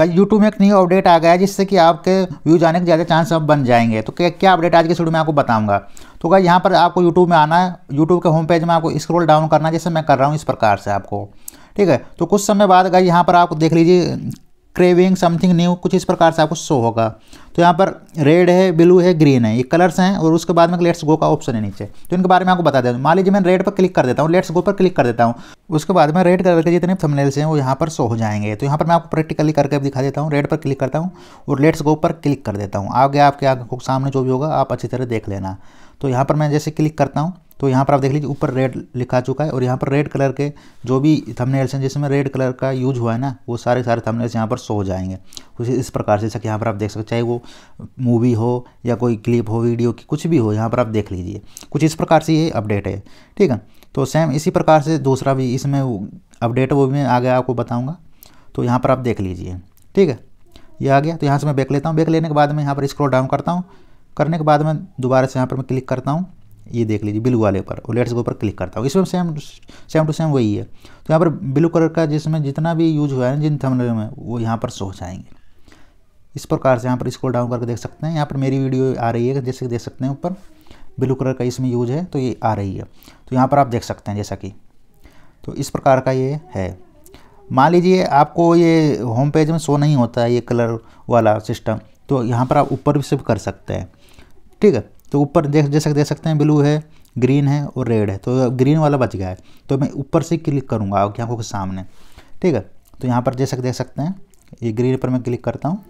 YouTube में एक new update आ गया है जिससे कि आपके व्यूज आने के ज़्यादा चांस अब बन जाएंगे तो क्या क्या अपडेट आज के शुरू में आपको बताऊंगा तो अगर यहाँ पर आपको यूट्यूब में आना है यूट्यूब के होम पेज में आपको स्क्रॉल डाउन करना है जैसे मैं कर रहा हूँ इस प्रकार से आपको ठीक है तो कुछ समय बाद गई यहाँ पर आप देख लीजिए क्रेविंग समथिंग न्यू कुछ इस प्रकार से आपको शो होगा तो यहाँ पर रेड है ब्लू है ग्रीन है ये कलर्स हैं और उसके बाद में लेट्स गो का ऑप्शन है नीचे तो इनके बारे में आपको बता देता हूँ मान लीजिए मैं रेड पर क्लिक कर देता हूँ लेट्स गो पर क्लिक कर देता हूँ उसके बाद में रेड कलर के जितने थंबनेल्स हैं वो यहाँ पर शो हो जाएंगे तो यहाँ पर मैं आपको प्रैक्टिकली करके दिखा देता हूँ रेड पर क्लिक करता हूँ और लेट्स गो पर क्लिक कर देता हूँ आगे आपके आगे सामने जो भी होगा आप अच्छी तरह देख लेना तो यहाँ पर मैं जैसे क्लिक करता हूँ तो यहाँ पर आप देख लीजिए ऊपर रेड लिखा चुका है और यहाँ पर रेड कलर के जो भी थंबनेल्स हैं जिसमें रेड कलर का यूज हुआ है ना वो सारे सारे थंबनेल्स यहाँ पर शो हो जाएंगे उसी तो इस प्रकार से जैसा कि यहाँ पर आप देख सकते चाहे वो मूवी हो या कोई क्लिप हो वीडियो की कुछ भी हो यहाँ पर आप देख लीजिए कुछ इस प्रकार से ये अपडेट है ठीक है तो सेम इसी प्रकार से दूसरा भी इसमें अपडेट वो भी मैं आगे आपको बताऊँगा तो यहाँ पर आप देख लीजिए ठीक है ये आ गया तो यहाँ से मैं बेक लेता हूँ बेक लेने के बाद मैं यहाँ पर स्क्रॉल डाउन करता हूँ करने के बाद मैं दोबारा से यहाँ पर मैं क्लिक करता हूँ ये देख लीजिए ब्लू वाले पर और लेट्स गो पर क्लिक करता हूँ इसमें सेम सेम टू सेम वही है तो यहाँ पर ब्लू कलर का जिसमें जितना भी यूज हुआ है जिन थंबनेल में वो यहाँ पर सो जाएंगे इस प्रकार से यहाँ पर इसको डाउन करके देख सकते हैं यहाँ पर मेरी वीडियो आ रही है जैसे देख सकते हैं ऊपर ब्लू कलर का इसमें यूज है तो ये आ रही है तो यहाँ पर आप देख सकते हैं जैसा कि तो इस प्रकार का ये है मान लीजिए आपको ये होम पेज में शो नहीं होता है ये कलर वाला सिस्टम तो यहाँ पर आप ऊपर भी सिर्फ कर सकते हैं ठीक है तो ऊपर देख जैसे देख सकते हैं ब्लू है ग्रीन है और रेड है तो ग्रीन वाला बच गया है तो मैं ऊपर से क्लिक करूँगा आपकी आंखों के सामने ठीक है तो यहाँ पर जैसे देख सकते हैं ये ग्रीन पर मैं क्लिक करता हूँ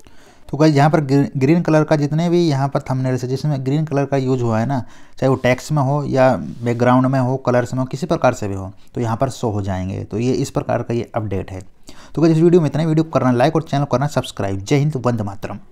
तो कहीं यहाँ पर ग्रीन कलर का जितने भी यहाँ पर थमने से जिसमें ग्रीन कलर का यूज हुआ है ना चाहे वो टैक्स में हो या बैकग्राउंड में हो कलर्स में हो किसी प्रकार से भी हो तो यहाँ पर शो हो जाएंगे तो ये इस प्रकार का ये अपडेट है तो कहीं इस वीडियो में इतना वीडियो करना लाइक और चैनल करना सब्सक्राइब जय हिंद वंद मातरम